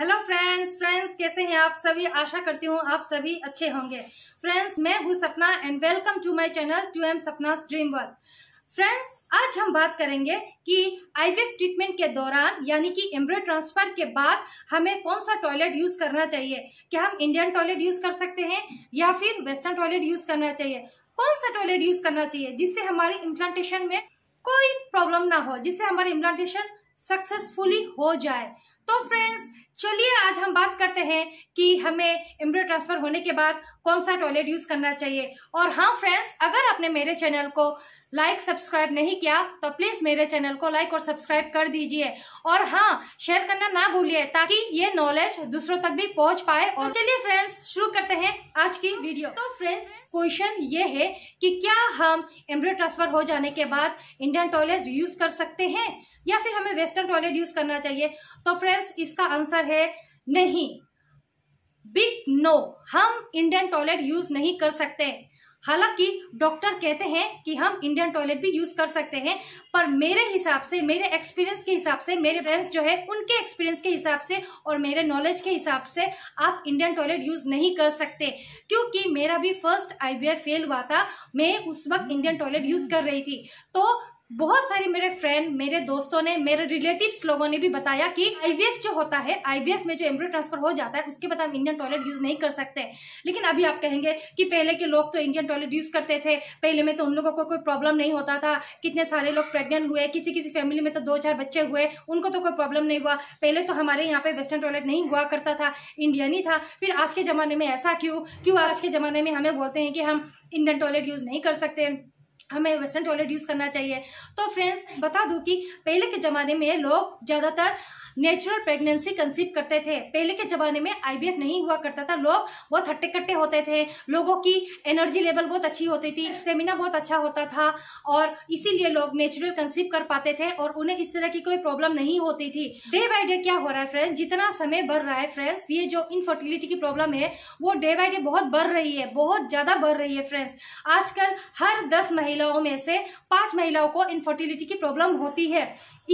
hello friends friends कैसे हैं आप सभी आशा करती हूँ आप सभी अच्छे होंगे फ्रेंड्स मैं हूँ Sapna and welcome to my channel to M Sapna dream world friends आज हम बात करेंगे कि आईवीएफ ट्रीटमेंट के दौरान यानी कि एम्ब्रॉय ट्रांसफर के बाद हमें कौन सा टॉयलेट यूज करना चाहिए क्या हम इंडियन टॉयलेट यूज कर सकते हैं या फिर वेस्टर्न टॉयलेट यूज करना चाहिए कौन सा टॉयलेट यूज करना चाहिए जिससे हमारे इम्प्लांटेशन में कोई प्रॉब्लम ना हो जिससे हमारे इम्प्लांटेशन सक्सेसफुली हो जाए तो फ्रेंड्स चलिए आज हम बात करते हैं कि हमें एम्ब्रियो ट्रांसफर होने के बाद कौन सा टॉयलेट यूज करना चाहिए और हाँ फ्रेंड्स अगर आपने मेरे चैनल को लाइक सब्सक्राइब नहीं किया तो प्लीज मेरे चैनल को लाइक और सब्सक्राइब कर दीजिए और हाँ शेयर करना ना भूलिए ताकि ये नॉलेज दूसरों तक भी पहुंच पाए और चलिए फ्रेंड्स शुरू करते हैं आज की वीडियो तो फ्रेंड्स क्वेश्चन ये है कि क्या हम एम्ब्रियो ट्रांसफर हो जाने के बाद इंडियन टॉयलेट यूज कर सकते हैं या फिर हमें वेस्टर्न टॉयलेट यूज करना चाहिए तो फ्रेंड्स फ्रेंड्स इसका आंसर है नहीं बिग नो हम इंडियन टॉयलेट यूज नहीं कर सकते हालांकि डॉक्टर कहते हैं कि हम इंडियन टॉयलेट भी यूज कर सकते हैं पर मेरे हिसाब से मेरे एक्सपीरियंस के हिसाब से मेरे फ्रेंड्स जो है उनके एक्सपीरियंस के हिसाब से और मेरे नॉलेज के हिसाब से आप इंडियन टॉयलेट यूज नहीं कर सकते क्योंकि मेरा भी फर्स्ट आई फेल हुआ था मैं उस वक्त इंडियन टॉयलेट यूज कर रही थी तो बहुत सारे मेरे फ्रेंड मेरे दोस्तों ने मेरे रिलेटिव्स लोगों ने भी बताया कि आईवीएफ जो होता है आईवीएफ में जो एम्ब्रियो ट्रांसफर हो जाता है उसके बाद हम इंडियन टॉयलेट यूज नहीं कर सकते लेकिन अभी आप कहेंगे कि पहले के लोग तो इंडियन टॉयलेट यूज करते थे पहले में तो उन लोगों को कोई प्रॉब्लम नहीं होता था कितने सारे लोग प्रेगनेंट हुए किसी किसी फैमिली में तो दो चार बच्चे हुए उनको तो कोई प्रॉब्लम नहीं हुआ पहले तो हमारे यहाँ पे वेस्टर्न टॉयलेट नहीं हुआ करता था इंडियन ही था फिर आज के जमाने में ऐसा क्यों क्यों आज के जमाने में हमें बोलते हैं कि हम इंडियन टॉयलेट यूज नहीं कर सकते हमें वेस्टर्न टॉयलेट यूज़ करना चाहिए तो फ्रेंड्स बता दूं कि पहले के ज़माने में लोग ज़्यादातर नेचुरल प्रेगनेंसी कंसीव करते थे पहले के ज़माने में आईवीएफ नहीं हुआ करता था लोग बहुत हट्टे कट्टे होते थे लोगों की एनर्जी लेवल बहुत अच्छी होती थी स्टेमिना बहुत अच्छा होता था और इसीलिए लोग नेचुरल कंसीव कर पाते थे और उन्हें इस तरह की कोई प्रॉब्लम नहीं होती थी डे बाय डे क्या हो रहा है फ्रेंड्स जितना समय बढ़ रहा है फ्रेंड्स ये जो इनफर्टिलिटी की प्रॉब्लम है वो डे बाई डे बहुत बढ़ रही है बहुत ज़्यादा बढ़ रही है फ्रेंड्स आजकल हर दस महिलाओं में से पांच महिलाओं को इनफर्टिलिटी की प्रॉब्लम होती है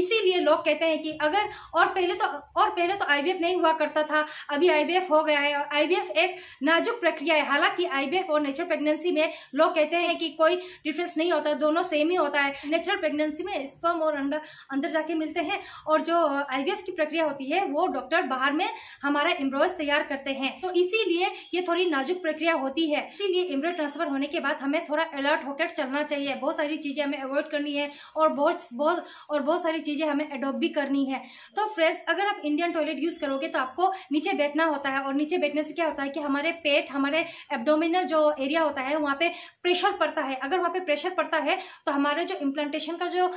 इसीलिए लोग कहते हैं कि अगर और पहले तो और पहले तो आईवीएफ नहीं हुआ करता था अभी आईवीएफ हो गया है और आईवीएफ एक नाजुक प्रक्रिया है हालांकि आईवीएफ और नेचुरल प्रेगनेंसी में लोग कहते हैं कि कोई डिफरेंस नहीं होता दोनों सेम ही होता है नेचुरल प्रेगनेंसी में स्पर्म और अंडर अंदर जाके मिलते हैं और जो आईवीएफ की प्रक्रिया होती है वो डॉक्टर बाहर में हमारा एम्ब्रॉयज तैयार करते हैं तो इसीलिए ये थोड़ी नाजुक प्रक्रिया होती है इसीलिए एम्ब्रॉय ट्रांसफर होने के बाद हमें थोड़ा अलर्ट होकर चलना चाहिए बहुत सारी चीजें हमें अवॉइड करनी है और बहुत बहुत और बहुत सारी चीजें हमें अडोप्ट भी करनी है तो फ्रेंड्स अगर आप इंडियन टॉयलेट यूज करोगे तो आपको नीचे बैठना होता है और नीचे बैठने से क्या होता है कि हमारे पेट हमारे एबडोमिनल जो एरिया होता है वहाँ पे प्रेशर पड़ता है अगर वहाँ पे प्रेशर पड़ता है तो हमारे जो इम्प्लांटेशन का जो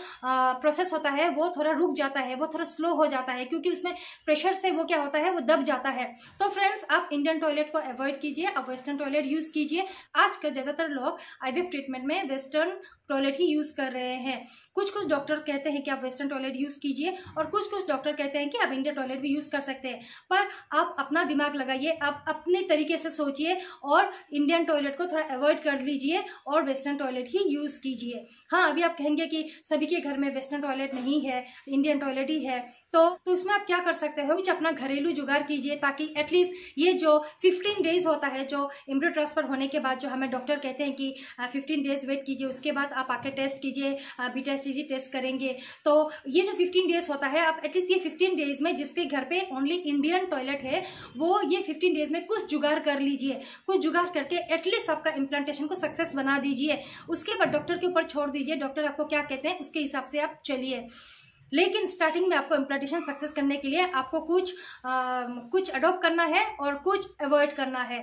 प्रोसेस होता है वो थोड़ा रुक जाता है वो थोड़ा स्लो हो जाता है क्योंकि उसमें प्रेशर से वो क्या होता है वो दब जाता है तो फ्रेंड्स आप इंडियन टॉयलेट को अवॉइड कीजिए आप वेस्टर्न टॉयलेट यूज कीजिए आज ज़्यादातर लोग आईवीएफ ट्रीटमेंट में वेस्टर्न टॉयलेट ही यूज़ कर रहे हैं कुछ कुछ डॉक्टर कहते हैं कि आप वेस्टर्न टॉयलेट यूज़ कीजिए और कुछ कुछ डॉक्टर कहते हैं कि आप इंडियन टॉयलेट भी यूज़ कर सकते हैं पर आप अपना दिमाग लगाइए आप अपने तरीके से सोचिए और इंडियन टॉयलेट को थोड़ा अवॉइड कर लीजिए और वेस्टर्न टॉयलेट ही यूज़ कीजिए हाँ अभी आप कहेंगे कि सभी के घर में वेस्टर्न टॉयलेट नहीं है इंडियन टॉयलेट ही है तो तो इसमें आप क्या कर सकते हैं कुछ अपना घरेलू जुगाड़ कीजिए ताकि एटलीस्ट ये जो 15 डेज होता है जो एम्ब्रो ट्रांसफर होने के बाद जो हमें डॉक्टर कहते हैं कि 15 डेज वेट कीजिए उसके बाद आप आके टेस्ट कीजिए बी टेस्ट कीजिए टेस्ट करेंगे तो ये जो 15 डेज होता है आप एटलीस्ट ये 15 डेज में जिसके घर पे ओनली इंडियन टॉयलेट है वो ये फिफ्टीन डेज में कुछ जुगाड़ कर लीजिए कुछ जुगाड़ करके एटलीस्ट आपका इम्प्लांटेशन को सक्सेस बना दीजिए उसके बाद डॉक्टर के ऊपर छोड़ दीजिए डॉक्टर आपको क्या कहते हैं उसके हिसाब से आप चलिए लेकिन स्टार्टिंग में आपको इम्प्लांटेशन सक्सेस करने के लिए आपको कुछ आ, कुछ अडोप्ट करना है और कुछ अवॉइड करना है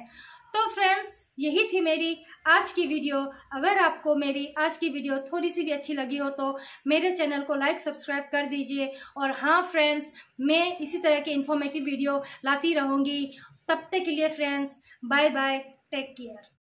तो फ्रेंड्स यही थी मेरी आज की वीडियो अगर आपको मेरी आज की वीडियो थोड़ी सी भी अच्छी लगी हो तो मेरे चैनल को लाइक सब्सक्राइब कर दीजिए और हाँ फ्रेंड्स मैं इसी तरह के इन्फॉर्मेटिव वीडियो लाती रहूँगी तब तक के लिए friends bye bye take care